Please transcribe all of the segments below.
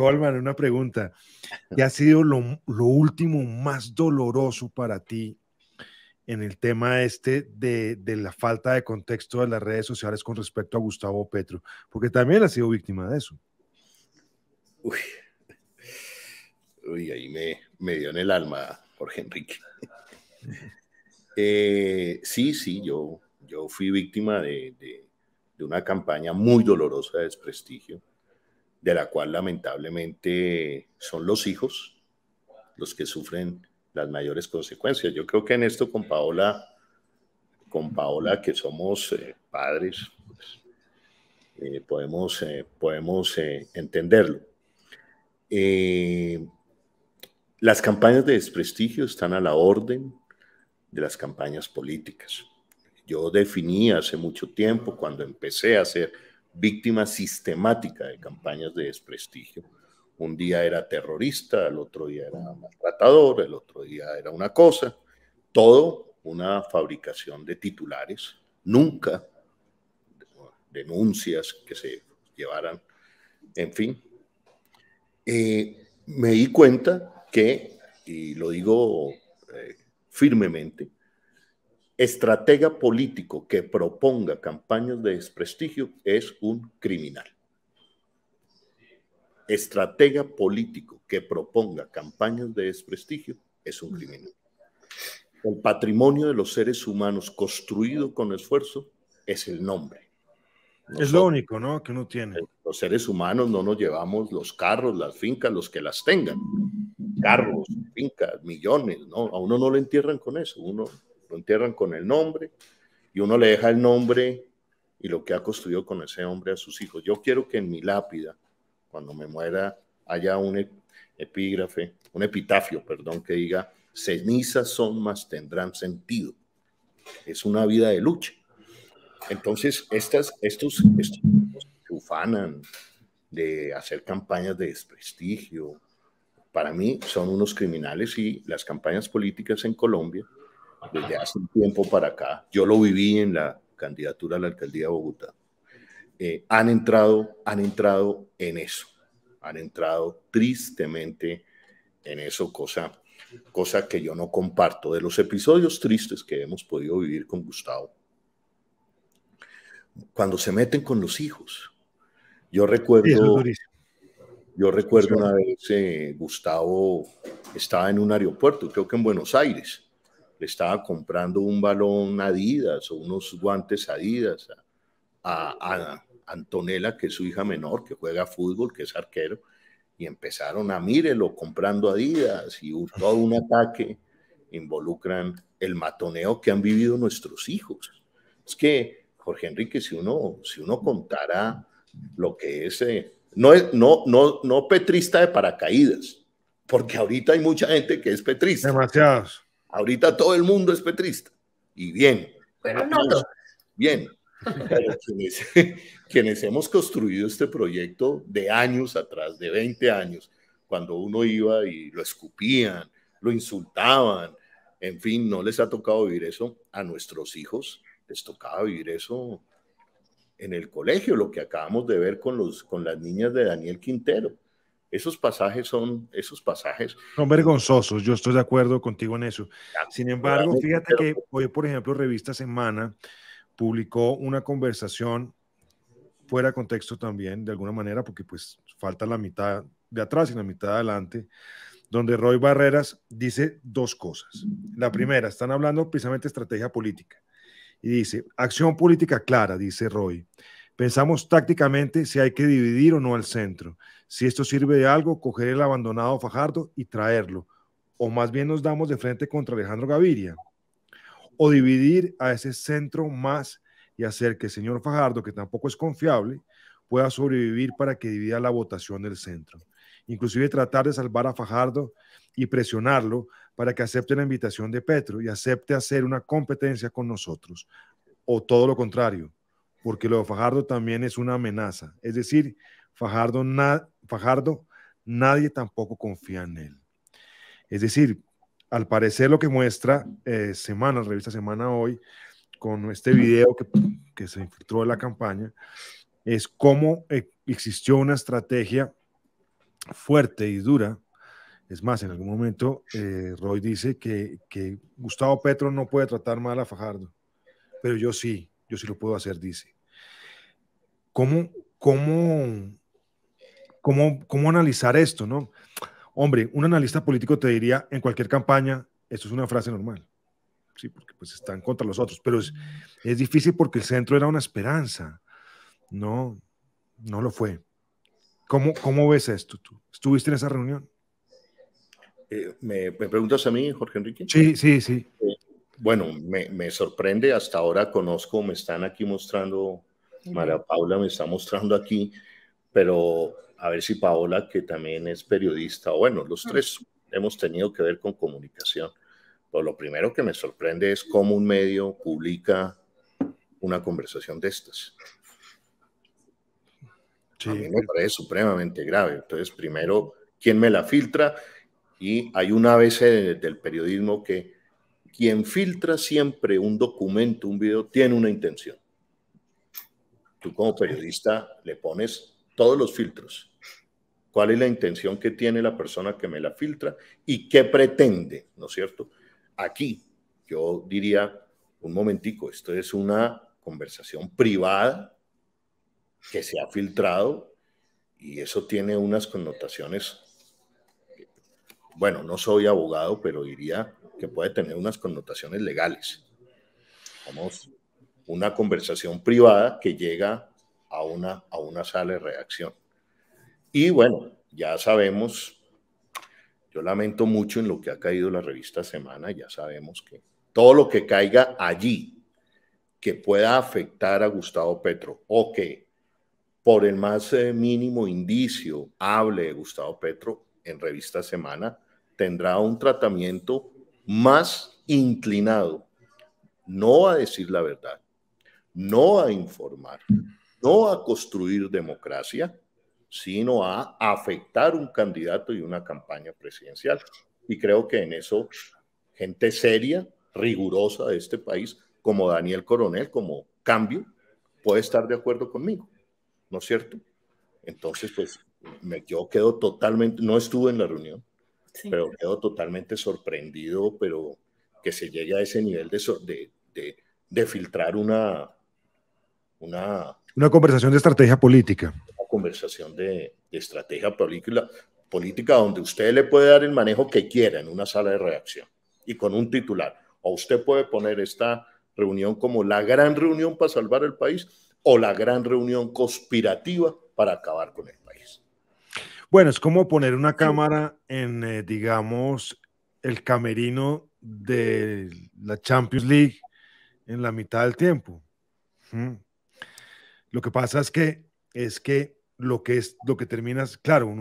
Colman, una pregunta. ¿Qué ha sido lo, último más doloroso para ti en el tema este de, la falta de contexto de las redes sociales con respecto a Gustavo Petro? Porque también ha sido víctima de eso. Uy, ahí me, dio en el alma Jorge Enrique. Eh, sí, sí, yo, yo fui víctima de una campaña muy dolorosa de desprestigio de la cual lamentablemente son los hijos los que sufren las mayores consecuencias. Yo creo que en esto con Paola, con Paola que somos eh, padres, pues, eh, podemos, eh, podemos entenderlo. las campañas de desprestigio están a la orden de las campañas políticas. Yo definí hace mucho tiempo, cuando empecé a hacer víctima sistemática de campañas de desprestigio. Un día era terrorista, el otro día era maltratador, el otro día era una cosa. Todo una fabricación de titulares, nunca denuncias que se llevaran, en fin. Eh, me di cuenta que, y lo digo eh, firmemente, estratega político que proponga campañas de desprestigio es un criminal. Estratega político que proponga campañas de desprestigio es un criminal. El patrimonio de los seres humanos construido con esfuerzo es el nombre. es lo único, ¿no? Que no tiene. Los seres humanos no nos llevamos los carros, las fincas, los que las tengan. Carros, fincas, millones, ¿no? A uno no le entierran con eso. Uno lo entierran con el nombre y uno le deja el nombre y lo que ha construido con ese hombre a sus hijos. Yo quiero que en mi lápida, cuando me muera, haya un e-, epígrafe, un epitafio, perdón, que diga, cenizas son más tendrán sentido. Es una vida de lucha. Entonces, estas, estos, estos ufanan de hacer campañas de desprestigio. Para mí son unos criminales y las campañas políticas en Colombia desde hace un tiempo para acá. Yo lo viví en la candidatura a la alcaldía de Bogotá. Eh, han entrado, han entrado en eso, han entrado tristemente en eso, cosa, cosa que yo no comparto. De los episodios tristes que hemos podido vivir con Gustavo, cuando se meten con los hijos. Yo recuerdo, yo recuerdo una vez eh, Gustavo estaba en un aeropuerto, creo que en Buenos Aires, le estaba comprando un balón Adidas o unos guantes Adidas a, a, Antonella, que es su hija menor, que juega fútbol, que es arquero, y empezaron a mírelo comprando Adidas y todo un ataque involucran el matoneo que han vivido nuestros hijos. Es que, Jorge Enrique, si uno, si uno contara lo que es, eh, no, es no, no, no petrista de paracaídas, porque ahorita hay mucha gente que es petrista. Demasiados. Ahorita todo el mundo es petrista. Y bien. Pero no. Bien. quienes, hemos construido este proyecto de años atrás, de 20 años, cuando uno iba y lo escupían, lo insultaban, en fin, no les ha tocado vivir eso. A nuestros hijos les tocaba vivir eso en el colegio, lo que acabamos de ver con, los, con las niñas de Daniel Quintero. Esos pasajes son, esos pasajes. Son vergonzosos, yo estoy de acuerdo contigo en eso. Sin embargo, fíjate que hoy, por ejemplo, Revista Semana publicó una conversación fuera de contexto también, de alguna manera, porque pues falta la mitad de atrás y la mitad de adelante, donde Roy Barreras dice dos cosas. La primera, están hablando precisamente de estrategia política. Y dice, acción política clara, dice Roy. Pensamos tácticamente si hay que dividir o no al centro. Si esto sirve de algo, coger el abandonado Fajardo y traerlo. O más bien nos damos de frente contra Alejandro Gaviria. O dividir a ese centro más y hacer que el señor Fajardo, que tampoco es confiable, pueda sobrevivir para que divida la votación del centro. Inclusive tratar de salvar a Fajardo y presionarlo para que acepte la invitación de Petro y acepte hacer una competencia con nosotros. O todo lo contrario, porque lo de Fajardo también es una amenaza. Es decir, Fajardo, Fajardo nadie tampoco confía en él. Es decir, al parecer lo que muestra eh, Semana, revista Semana hoy, con este video que, se infiltró en la campaña, es cómo eh, existió una estrategia fuerte y dura. Es más, en algún momento eh, Roy dice que Gustavo Petro no puede tratar mal a Fajardo, pero yo sí, yo sí lo puedo hacer, dice. ¿Cómo, cómo, cómo, cómo analizar esto, no? Hombre, un analista político te diría en cualquier campaña, esto es una frase normal, sí, porque pues están contra los otros, pero es, es difícil porque el centro era una esperanza, no, no lo fue. ¿Cómo, cómo ves esto tú? ¿Estuviste en esa reunión? Eh, ¿me, preguntas a mí, Jorge Enrique? Sí, sí, sí. Eh, bueno, me, sorprende, hasta ahora conozco, me están aquí mostrando, María Paula me está mostrando aquí, pero a ver si Paola, que también es periodista, o bueno, los mm. tres hemos tenido que ver con comunicación. Pero lo primero que me sorprende es cómo un medio publica una conversación de estas. Sí. A me eh. parece supremamente grave. Entonces, primero, ¿quién me la filtra? Y hay una vez desde el periodismo que quien filtra siempre un documento, un video, tiene una intención. Tú como periodista le pones todos los filtros. ¿Cuál es la intención que tiene la persona que me la filtra y qué pretende? ¿No es cierto? Aquí yo diría, un momentico, esto es una conversación privada que se ha filtrado y eso tiene unas connotaciones, bueno, no soy abogado, pero diría que puede tener unas connotaciones legales. Vamos, una conversación privada que llega a una, a una sala de reacción. Y bueno, ya sabemos, yo lamento mucho en lo que ha caído la revista Semana, ya sabemos que todo lo que caiga allí que pueda afectar a Gustavo Petro o que por el más eh, mínimo indicio hable de Gustavo Petro en revista Semana, tendrá un tratamiento más inclinado no a decir la verdad, no a informar, no a construir democracia, sino a afectar un candidato y una campaña presidencial. Y creo que en eso gente seria, rigurosa de este país, como Daniel Coronel, como Cambio, puede estar de acuerdo conmigo, ¿no es cierto? Entonces, pues me, yo quedo totalmente, no estuve en la reunión, pero quedo totalmente sorprendido, pero que se llegue a ese nivel de, de, de, filtrar una, una... Una conversación de estrategia política. Una conversación de, estrategia política, política donde usted le puede dar el manejo que quiera en una sala de reacción y con un titular. O usted puede poner esta reunión como la gran reunión para salvar el país o la gran reunión conspirativa para acabar con el país. Bueno, es como poner una cámara en, eh, digamos, el camerino de la Champions League en la mitad del tiempo. Lo que pasa es que es que lo que es lo que terminas, claro,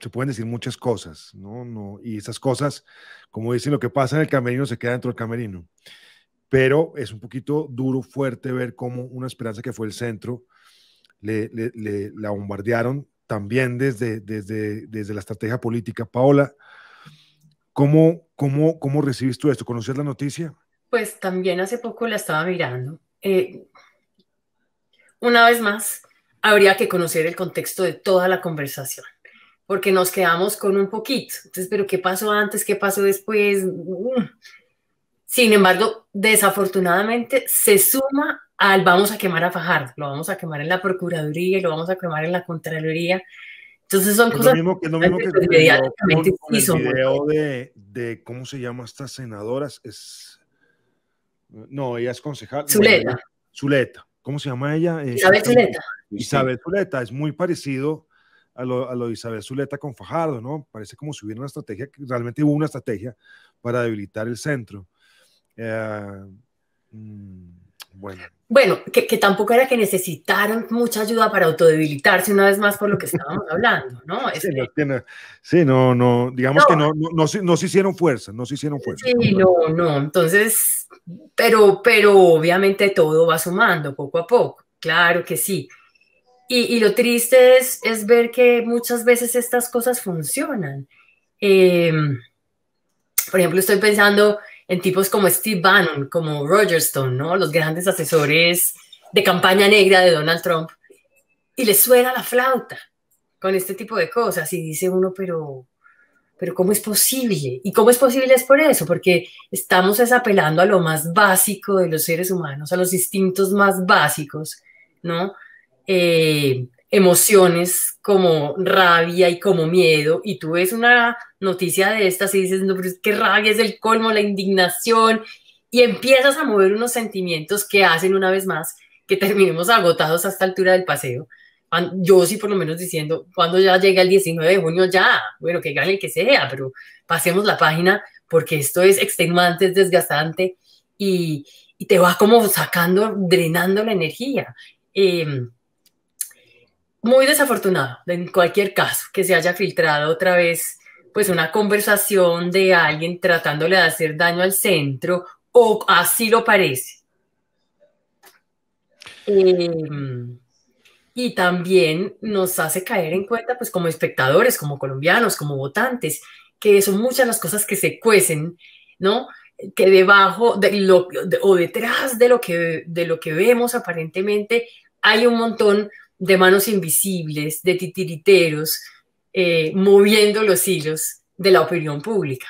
se pueden decir muchas cosas, ¿no? y esas cosas, como dicen, lo que pasa en el camerino se queda dentro del camerino. Pero es un poquito duro, fuerte ver cómo una esperanza que fue el centro le la bombardearon también desde, desde, desde la estrategia política. Paola, ¿cómo, cómo, cómo recibes tú esto? ¿Conocías la noticia? Pues también hace poco la estaba mirando. Eh, una vez más, habría que conocer el contexto de toda la conversación, porque nos quedamos con un poquito. Entonces, pero ¿qué pasó antes? ¿Qué pasó después? Mm. Sin embargo, desafortunadamente se suma al vamos a quemar a Fajardo, lo vamos a quemar en la Procuraduría lo vamos a quemar en la Contraloría. Entonces son cosas que, lo mismo que, video de, ¿cómo se llama estas senadoras? Es, no, ella es concejal. Zuleta. Zuleta. ¿Cómo se llama ella? Isabel Zuleta. Isabel Zuleta, es muy parecido a lo, de Isabel Zuleta con Fajardo, ¿no? Parece como si hubiera una estrategia, realmente hubo una estrategia para debilitar el centro. Eh, mm, bueno bueno, que, tampoco era que necesitaran mucha ayuda para autodebilitarse una vez más por lo que estábamos hablando, ¿no? sí, no, no, digamos que no, se hicieron fuerza, no se hicieron fuerza. Sí, no, no, entonces, pero, pero obviamente todo va sumando poco a poco, claro que sí. Y, lo triste es, ver que muchas veces estas cosas funcionan. Em, por ejemplo, estoy pensando en tipos como Steve Bannon, como Roger Stone, ¿no? Los grandes asesores de campaña negra de Donald Trump. Y le suena la flauta con este tipo de cosas y dice uno, pero, pero ¿cómo es posible? ¿Y cómo es posible es por eso? Porque estamos apelando a lo más básico de los seres humanos, a los instintos más básicos, ¿no? Eh, emociones como rabia y como miedo, y tú ves una noticia de estas y dices, no, pero es que rabia es el colmo, la indignación, y empiezas a mover unos sentimientos que hacen una vez más que terminemos agotados a esta altura del paseo. Yo sí por lo menos diciendo, cuando ya llega el 19 de junio, ya, bueno, que gane el que sea, pero pasemos la página porque esto es extenuante, es desgastante y, te va como sacando, drenando la energía. Em, muy desafortunado, en cualquier caso, que se haya filtrado otra vez pues una conversación de alguien tratándole de hacer daño al centro, o así lo parece. Em, y también nos hace caer en cuenta, pues como espectadores, como colombianos, como votantes, que son muchas las cosas que se cuecen, ¿no? Que debajo de lo, o detrás de lo, que, de lo que vemos aparentemente hay un montón de manos invisibles, de titiriteros, eh, moviendo los hilos de la opinión pública.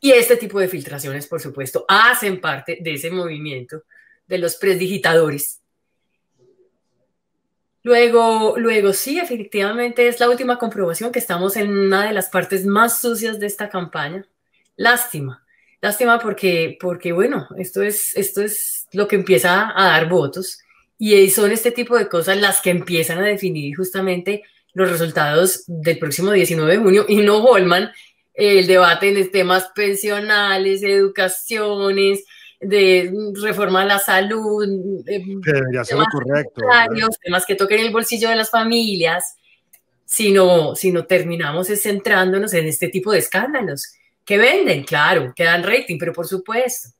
Y este tipo de filtraciones, por supuesto, hacen parte de ese movimiento de los predigitadores. Luego, luego sí, efectivamente es la última comprobación que estamos en una de las partes más sucias de esta campaña. Lástima, lástima porque, porque bueno, esto es, esto es lo que empieza a dar votos y son este tipo de cosas las que empiezan a definir justamente los resultados del próximo 19 de junio y no volman el debate en temas pensionales, educaciones, de reforma a la salud, eh, temas, correcto, temas que toquen el bolsillo de las familias, sino terminamos centrándonos en este tipo de escándalos que venden, claro, que dan rating, pero por supuesto.